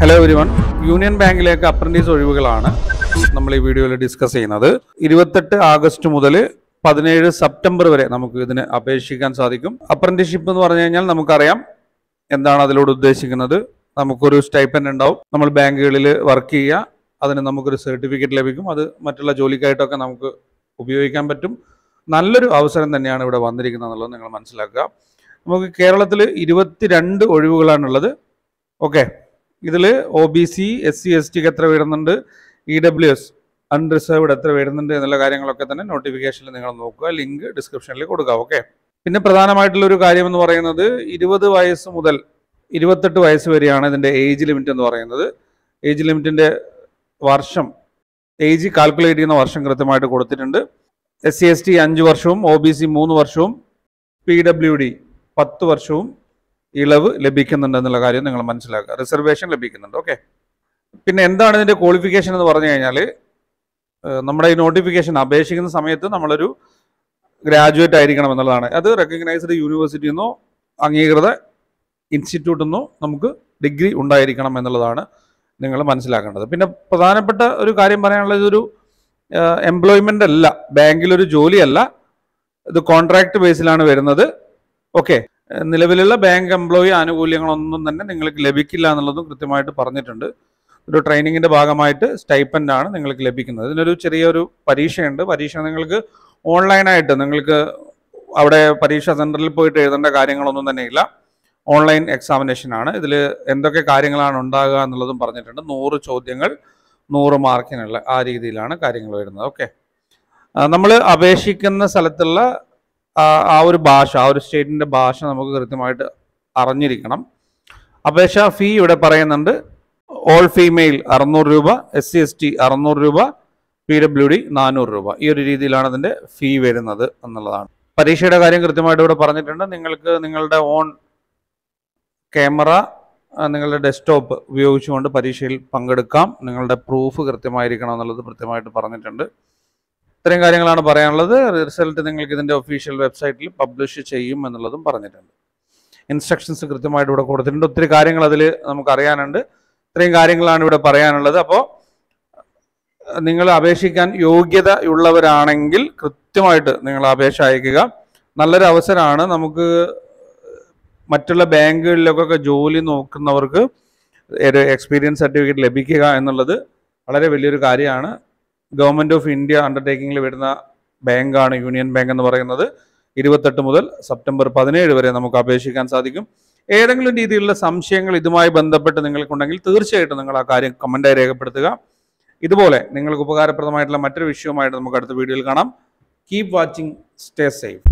hello everyone union ബാങ്കിലേക്ക് apprentice ഒഴിവുകളാണ് നമ്മൾ ഈ വീഡിയോയിൽ ഡിസ്കസ് ചെയ്യുന്നത് ഇരുപത്തെട്ട് ആഗസ്റ്റ് മുതൽ പതിനേഴ് സെപ്റ്റംബർ വരെ നമുക്ക് ഇതിന് അപേക്ഷിക്കാൻ സാധിക്കും അപ്രന്റീഷിപ്പ് എന്ന് പറഞ്ഞു കഴിഞ്ഞാൽ നമുക്കറിയാം എന്താണ് അതിലൂടെ ഉദ്ദേശിക്കുന്നത് നമുക്കൊരു സ്റ്റൈപ്പൻ ഉണ്ടാവും നമ്മൾ ബാങ്കുകളിൽ വർക്ക് ചെയ്യുക അതിന് നമുക്കൊരു സർട്ടിഫിക്കറ്റ് ലഭിക്കും അത് മറ്റുള്ള ജോലിക്കായിട്ടൊക്കെ നമുക്ക് ഉപയോഗിക്കാൻ പറ്റും നല്ലൊരു അവസരം തന്നെയാണ് ഇവിടെ വന്നിരിക്കുന്നത് എന്നുള്ളത് നിങ്ങൾ മനസ്സിലാക്കുക നമുക്ക് കേരളത്തിൽ ഇരുപത്തിരണ്ട് ഒഴിവുകളാണുള്ളത് ഓക്കെ ഇതിൽ O B C S C S ടിക്ക് എത്ര വരുന്നുണ്ട് ഇ ഡബ്ല്യു എസ് അൺറിസർവ്ഡ് എത്ര വരുന്നുണ്ട് എന്നുള്ള കാര്യങ്ങളൊക്കെ തന്നെ നോട്ടിഫിക്കേഷനിൽ നിങ്ങൾ നോക്കുക ലിങ്ക് ഡിസ്ക്രിപ്ഷനിൽ കൊടുക്കുക ഓക്കെ പിന്നെ പ്രധാനമായിട്ടുള്ള ഒരു കാര്യം എന്ന് പറയുന്നത് ഇരുപത് വയസ്സ് മുതൽ ഇരുപത്തെട്ട് വയസ്സ് വരെയാണ് ഇതിൻ്റെ ഏജ് ലിമിറ്റ് എന്ന് പറയുന്നത് ഏജ് ലിമിറ്റിൻ്റെ വർഷം ഏജ് കാൽക്കുലേറ്റ് ചെയ്യുന്ന വർഷം കൃത്യമായിട്ട് കൊടുത്തിട്ടുണ്ട് എസ് സി എസ് ടി അഞ്ച് വർഷവും ഒ ബി സി മൂന്ന് വർഷവും പി ഡബ്ല്യു ഡി പത്ത് വർഷവും ഇളവ് ലഭിക്കുന്നുണ്ടെന്നുള്ള കാര്യം നിങ്ങൾ മനസ്സിലാക്കുക റിസർവേഷൻ ലഭിക്കുന്നുണ്ട് ഓക്കെ പിന്നെ എന്താണ് ഇതിൻ്റെ ക്വാളിഫിക്കേഷൻ എന്ന് പറഞ്ഞു കഴിഞ്ഞാൽ നമ്മുടെ ഈ നോട്ടിഫിക്കേഷൻ അപേക്ഷിക്കുന്ന സമയത്ത് നമ്മളൊരു ഗ്രാജുവേറ്റ് ആയിരിക്കണം എന്നുള്ളതാണ് അത് റെക്കഗ്നൈസ്ഡ് യൂണിവേഴ്സിറ്റി നിന്നോ അംഗീകൃത ഇൻസ്റ്റിറ്റ്യൂട്ട് നിന്നോ നമുക്ക് ഡിഗ്രി ഉണ്ടായിരിക്കണം എന്നുള്ളതാണ് നിങ്ങൾ മനസ്സിലാക്കേണ്ടത് പിന്നെ പ്രധാനപ്പെട്ട ഒരു കാര്യം പറയാനുള്ളത് ഇതൊരു എംപ്ലോയ്മെൻ്റ് അല്ല ബാങ്കിലൊരു ജോലിയല്ല ഇത് കോൺട്രാക്ട് ബേസിലാണ് വരുന്നത് ഓക്കെ നിലവിലുള്ള ബാങ്ക് എംപ്ലോയി ആനുകൂല്യങ്ങളൊന്നും തന്നെ നിങ്ങൾക്ക് ലഭിക്കില്ല എന്നുള്ളതും കൃത്യമായിട്ട് പറഞ്ഞിട്ടുണ്ട് ഒരു ട്രെയിനിങ്ങിൻ്റെ ഭാഗമായിട്ട് സ്റ്റൈപ്പൻ്റാണ് നിങ്ങൾക്ക് ലഭിക്കുന്നത് ഇതിനൊരു ചെറിയൊരു പരീക്ഷയുണ്ട് പരീക്ഷ നിങ്ങൾക്ക് ഓൺലൈനായിട്ട് നിങ്ങൾക്ക് അവിടെ പരീക്ഷാ സെൻറ്ററിൽ പോയിട്ട് എഴുതേണ്ട കാര്യങ്ങളൊന്നും തന്നെയില്ല ഓൺലൈൻ എക്സാമിനേഷനാണ് ഇതിൽ എന്തൊക്കെ കാര്യങ്ങളാണ് ഉണ്ടാകുക എന്നുള്ളതും പറഞ്ഞിട്ടുണ്ട് നൂറ് ചോദ്യങ്ങൾ നൂറ് മാർക്കിനുള്ള ആ രീതിയിലാണ് കാര്യങ്ങൾ വരുന്നത് ഓക്കെ നമ്മൾ അപേക്ഷിക്കുന്ന സ്ഥലത്തുള്ള ആ ഒരു ഭാഷ ആ ഒരു സ്റ്റേറ്റിൻ്റെ ഭാഷ നമുക്ക് കൃത്യമായിട്ട് അറിഞ്ഞിരിക്കണം അപേക്ഷാ ഫീ ഇവിടെ പറയുന്നുണ്ട് ഓൾ ഫീമെയിൽ അറുന്നൂറ് രൂപ എസ് സി എസ് ടി അറുന്നൂറ് രൂപ പി ഡബ്ല്യു ഡി നാനൂറ് രൂപ ഈ ഒരു രീതിയിലാണ് അതിൻ്റെ ഫീ വരുന്നത് എന്നുള്ളതാണ് പരീക്ഷയുടെ കാര്യം കൃത്യമായിട്ട് ഇവിടെ പറഞ്ഞിട്ടുണ്ട് നിങ്ങൾക്ക് നിങ്ങളുടെ ഓൺ ക്യാമറ നിങ്ങളുടെ ഡെസ്ക്ടോപ്പ് ഉപയോഗിച്ചുകൊണ്ട് പരീക്ഷയിൽ പങ്കെടുക്കാം നിങ്ങളുടെ പ്രൂഫ് കൃത്യമായിരിക്കണം എന്നുള്ളത് കൃത്യമായിട്ട് പറഞ്ഞിട്ടുണ്ട് ഇത്രയും കാര്യങ്ങളാണ് പറയാനുള്ളത് റിസൾട്ട് നിങ്ങൾക്ക് ഇതിൻ്റെ ഒഫീഷ്യൽ വെബ്സൈറ്റിൽ പബ്ലിഷ് ചെയ്യും എന്നുള്ളതും പറഞ്ഞിട്ടുണ്ട് ഇൻസ്ട്രക്ഷൻസ് കൃത്യമായിട്ട് ഇവിടെ കൊടുത്തിട്ടുണ്ട് ഒത്തിരി കാര്യങ്ങൾ അതിൽ നമുക്കറിയാനുണ്ട് ഇത്രയും കാര്യങ്ങളാണ് ഇവിടെ പറയാനുള്ളത് അപ്പോൾ നിങ്ങൾ അപേക്ഷിക്കാൻ യോഗ്യത ഉള്ളവരാണെങ്കിൽ കൃത്യമായിട്ട് നിങ്ങൾ അപേക്ഷ അയക്കുക നല്ലൊരു അവസരമാണ് നമുക്ക് മറ്റുള്ള ബാങ്കുകളിലൊക്കെ ജോലി നോക്കുന്നവർക്ക് ഒരു എക്സ്പീരിയൻസ് സർട്ടിഫിക്കറ്റ് ലഭിക്കുക എന്നുള്ളത് വളരെ വലിയൊരു കാര്യമാണ് ഗവൺമെൻറ് ഓഫ് ഇന്ത്യ അണ്ടർടേക്കിങ്ങിൽ വരുന്ന ബാങ്കാണ് യൂണിയൻ ബാങ്ക് എന്ന് പറയുന്നത് ഇരുപത്തെട്ട് മുതൽ സെപ്റ്റംബർ പതിനേഴ് വരെ നമുക്ക് അപേക്ഷിക്കാൻ സാധിക്കും ഏതെങ്കിലും രീതിയിലുള്ള സംശയങ്ങൾ ഇതുമായി ബന്ധപ്പെട്ട് നിങ്ങൾക്കുണ്ടെങ്കിൽ തീർച്ചയായിട്ടും നിങ്ങൾ ആ കാര്യം കമൻ്റായി രേഖപ്പെടുത്തുക ഇതുപോലെ നിങ്ങൾക്ക് ഉപകാരപ്രദമായിട്ടുള്ള മറ്റൊരു വിഷയവുമായിട്ട് നമുക്ക് അടുത്ത വീഡിയോയിൽ കാണാം കീപ് വാച്ചിങ് സ്റ്റേ സേഫ്